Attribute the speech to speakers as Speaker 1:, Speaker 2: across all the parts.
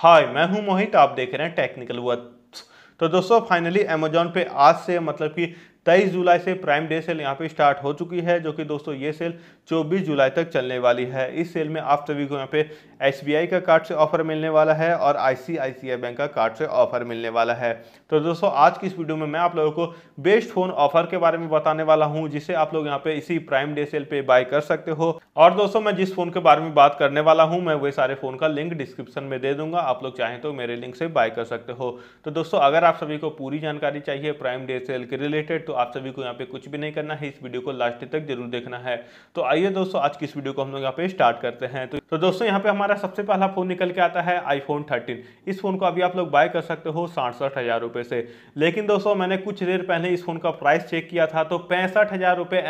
Speaker 1: हाय मैं हूं मोहित आप देख रहे हैं टेक्निकल वर्थ तो दोस्तों फाइनली अमेजोन पे आज से मतलब कि तेईस जुलाई से प्राइम डे सेल यहाँ पे स्टार्ट हो चुकी है जो कि दोस्तों ये सेल 24 जुलाई तक चलने वाली है इस सेल में आप सभी को यहाँ पे एस का कार्ड से ऑफर मिलने वाला है और आई बैंक का कार्ड से ऑफर मिलने वाला है तो दोस्तों आज की इस वीडियो में मैं आप लोगों को बेस्ट फोन ऑफर के बारे में बताने वाला हूँ जिसे आप लोग यहाँ पे इसी प्राइम डे सेल पे बाय कर सकते हो और दोस्तों मैं जिस फोन के बारे में बात करने वाला हूँ मैं वे सारे फोन का लिंक डिस्क्रिप्शन में दे दूंगा आप लोग चाहें तो मेरे लिंक से बाय कर सकते हो तो दोस्तों अगर आप सभी को पूरी जानकारी चाहिए प्राइम डे सेल के रिलेटेड तो आप सभी को यहाँ पे कुछ भी नहीं करना है इस वीडियो को लास्ट तक जरूर देखना है तो आइए दोस्तों आज की इस वीडियो को हम लोग यहाँ पे स्टार्ट करते हैं तो, तो दोस्तों यहाँ पे हमारा सबसे पहला फोन निकल के आता है आईफोन थर्टीन इस फोन को अभी आप लोग बाय कर सकते हो साठ से लेकिन दोस्तों मैंने कुछ देर पहले इस फोन का प्राइस चेक किया था तो पैंसठ हजार रुपये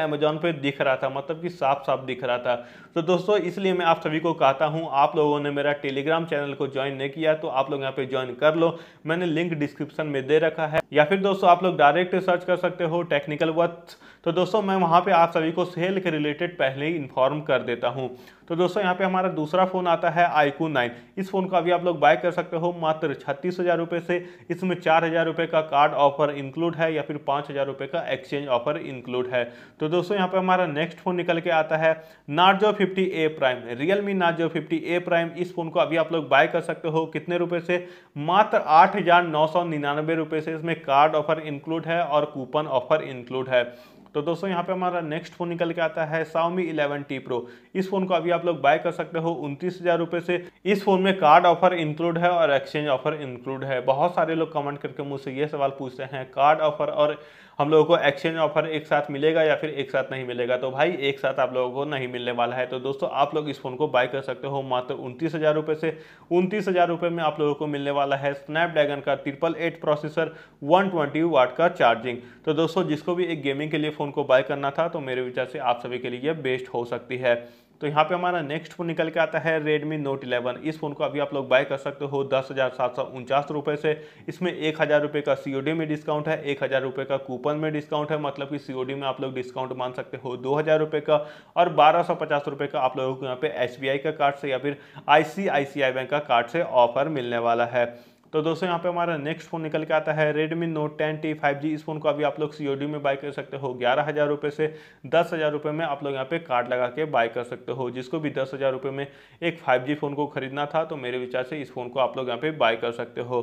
Speaker 1: पे दिख रहा था मतलब कि साफ साफ दिख रहा था तो दोस्तों इसलिए मैं आप सभी को कहता हूँ आप लोगों ने मेरा टेलीग्राम चैनल को ज्वाइन नहीं किया तो आप लोग यहाँ पे ज्वाइन कर लो मैंने लिंक डिस्क्रिप्शन में दे रखा है या फिर दोस्तों आप लोग डायरेक्ट सर्च कर सकते हो टेक्निकल वर्क तो दोस्तों मैं वहाँ पे आप सभी को सेल के रिलेटेड पहले ही इन्फॉर्म कर देता हूँ तो दोस्तों यहाँ पे हमारा दूसरा फ़ोन आता है आईकू नाइन इस फ़ोन का भी आप लोग बाय कर सकते हो मात्र छत्तीस हज़ार रुपये से इसमें चार हज़ार रुपए का कार्ड ऑफर इंक्लूड है या फिर पाँच हज़ार रुपये का एक्सचेंज ऑफर इंक्लूड है तो दोस्तों यहाँ पे हमारा नेक्स्ट फ़ोन निकल के आता है Narzo fifty A Prime Realme Narzo fifty A Prime इस फ़ोन को अभी आप लोग बाय कर सकते हो कितने रुपए से मात्र आठ हज़ार नौ सौ निन्यानवे रुपये से इसमें कार्ड ऑफर इंक्लूड है और कूपन ऑफर इंक्लूड है तो दोस्तों यहाँ पे हमारा नेक्स्ट फ़ोन निकल के आता है Xiaomi 11T Pro इस फ़ोन को अभी आप लोग बाय कर सकते हो उनतीस हज़ार से इस फ़ोन में कार्ड ऑफर इंक्लूड है और एक्सचेंज ऑफर इंक्लूड है बहुत सारे लोग कमेंट करके मुझसे ये सवाल पूछते हैं कार्ड ऑफर और हम लोगों को एक्सचेंज ऑफर एक साथ मिलेगा या फिर एक साथ नहीं मिलेगा तो भाई एक साथ आप लोगों को नहीं मिलने वाला है तो दोस्तों आप लोग इस फ़ोन को बाय कर सकते हो मात्र उनतीस हज़ार रुपये से उनतीस हज़ार रुपये में आप लोगों को मिलने वाला है स्नैपड्रैगन का triple eight processor one twenty watt का चार्जिंग तो दोस्तों जिसको भी एक गेमिंग के लिए फ़ोन को बाय करना था तो मेरे विचार से आप सभी के लिए बेस्ट हो सकती है तो यहाँ पे हमारा नेक्स्ट फोन निकल के आता है Redmi Note 11 इस फोन को अभी आप लोग बाय कर सकते हो दस हज़ार सात सौ उनचास रुपये से इसमें एक हज़ार रुपये का सी में डिस्काउंट है एक हज़ार रुपये का कूपन में डिस्काउंट है मतलब कि सी में आप लोग डिस्काउंट मान सकते हो दो हज़ार रुपये का और बारह सौ पचास रुपये का आप लोगों को यहाँ पे एस का कार्ड से या फिर आई बैंक का कार्ड से ऑफर मिलने वाला है तो दोस्तों यहाँ पे हमारा नेक्स्ट फोन निकल के आता है Redmi Note 10T 5G इस फोन को अभी आप लोग सी में बाय कर सकते हो ग्यारह हज़ार रुपये से दस हज़ार रुपये में आप लोग यहाँ पे कार्ड लगा के बाय कर सकते हो जिसको भी दस हज़ार रुपये में एक 5G फ़ोन को खरीदना था तो मेरे विचार से इस फ़ोन को आप लोग यहाँ पे बाय कर सकते हो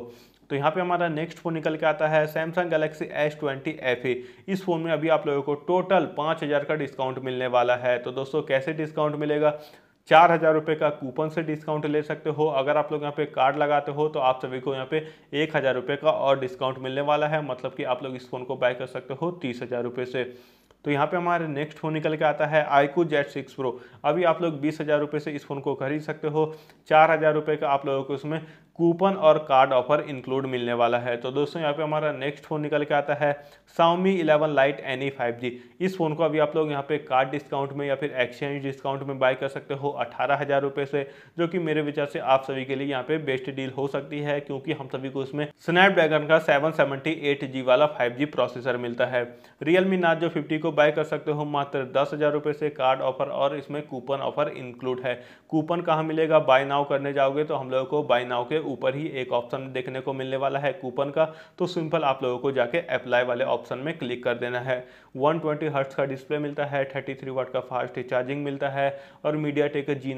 Speaker 1: तो यहाँ पे हमारा नेक्स्ट फोन निकल के आता है Samsung Galaxy S twenty F इस फोन में अभी आप लोगों को टोटल पाँच हज़ार का डिस्काउंट मिलने वाला है तो दोस्तों कैसे डिस्काउंट मिलेगा चार हज़ार रुपये का कूपन से डिस्काउंट ले सकते हो अगर आप लोग यहाँ पे कार्ड लगाते हो तो आप सभी को यहाँ पे एक हज़ार रुपये का और डिस्काउंट मिलने वाला है मतलब कि आप लोग इस फ़ोन को बाय कर सकते हो तीस हज़ार रुपये से तो यहाँ पे हमारे नेक्स्ट फोन निकल के आता है आईकू जेट सिक्स प्रो अभी आप लोग बीस हज़ार रुपये से इस फ़ोन को खरीद सकते हो चार हज़ार रुपये का आप लोगों को इसमें कूपन और कार्ड ऑफर इंक्लूड मिलने वाला है तो दोस्तों यहाँ पे हमारा नेक्स्ट फोन निकल के आता है साउमी 11 लाइट एन ई इस फोन को अभी आप लोग यहाँ पे कार्ड डिस्काउंट में या फिर एक्सचेंज डिस्काउंट में बाय कर सकते हो अठारह हज़ार रुपये से जो कि मेरे विचार से आप सभी के लिए यहाँ पे बेस्ट डील हो सकती है क्योंकि हम सभी को इसमें स्नैपड्रैगन का सेवन सेवेंटी वाला फाइव प्रोसेसर मिलता है रियल मी जो फिफ्टी को बाय कर सकते हो मात्र दस हज़ार से कार्ड ऑफर और इसमें कूपन ऑफर इंक्लूड है कूपन कहाँ मिलेगा बाय नाव करने जाओगे तो हम लोगों को बाय नाव के ऊपर ही एक ऑप्शन देखने को मिलने वाला है कूपन का तो सिंपल आप लोगों को जाके अप्लाई वाले ऑप्शन में क्लिक कर देना है 120 ट्वेंटी का डिस्प्ले मिलता है 33 थ्री वाट का फास्ट चार्जिंग मिलता है और मीडिया टेक जी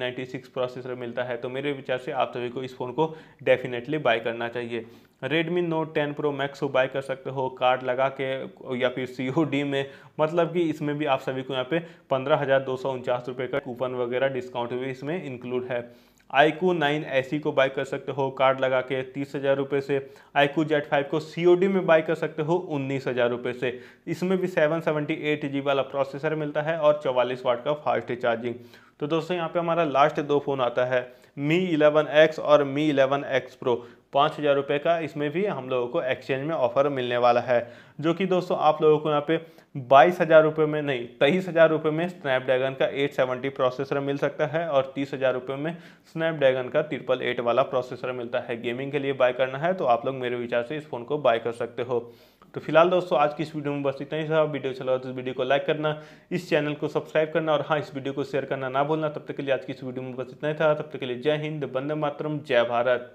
Speaker 1: प्रोसेसर मिलता है तो मेरे विचार से आप सभी को इस फ़ोन को डेफिनेटली बाय करना चाहिए Redmi Note 10 Pro Max को बाय कर सकते हो कार्ड लगा के या फिर सी में मतलब कि इसमें भी आप सभी को यहाँ पे पंद्रह हज़ार दो सौ उनचास रुपये का कूपन वगैरह डिस्काउंट भी इसमें इंक्लूड है आईकू नाइन ए को बाई कर सकते हो कार्ड लगा के तीस हज़ार रुपये से आईकू जेट फाइव को सी में बाई कर सकते हो उन्नीस हज़ार रुपये से इसमें भी सेवन सेवेंटी एट जी वाला प्रोसेसर मिलता है और चौवालीस वाट का फास्ट चार्जिंग तो दोस्तों यहाँ पे हमारा लास्ट दो फ़ोन आता है मी इलेवन एक्स और मी इलेवन एक्स प्रो पाँच हज़ार रुपये का इसमें भी हम लोगों को एक्सचेंज में ऑफर मिलने वाला है जो कि दोस्तों आप लोगों को यहाँ पे बाईस हज़ार रुपये में नहीं तेईस हज़ार रुपये में स्नैपड्रैगन का 870 प्रोसेसर मिल सकता है और तीस हज़ार रुपये में स्नैपड्रैगन का ट्रिपल एट वाला प्रोसेसर मिलता है गेमिंग के लिए बाय करना है तो आप लोग मेरे विचार से इस फ़ोन को बाय कर सकते हो तो फिलहाल दोस्तों आज की इस वीडियो में बस इतना ही था वीडियो चला अच्छा तो इस वीडियो को लाइक करना इस चैनल को सब्सक्राइब करना और हाँ इस वीडियो को शेयर करना ना भूलना तब तक के लिए आज की इस वीडियो में बस इतना ही था तब तक के लिए जय हिंद बंदे मातरम जय भारत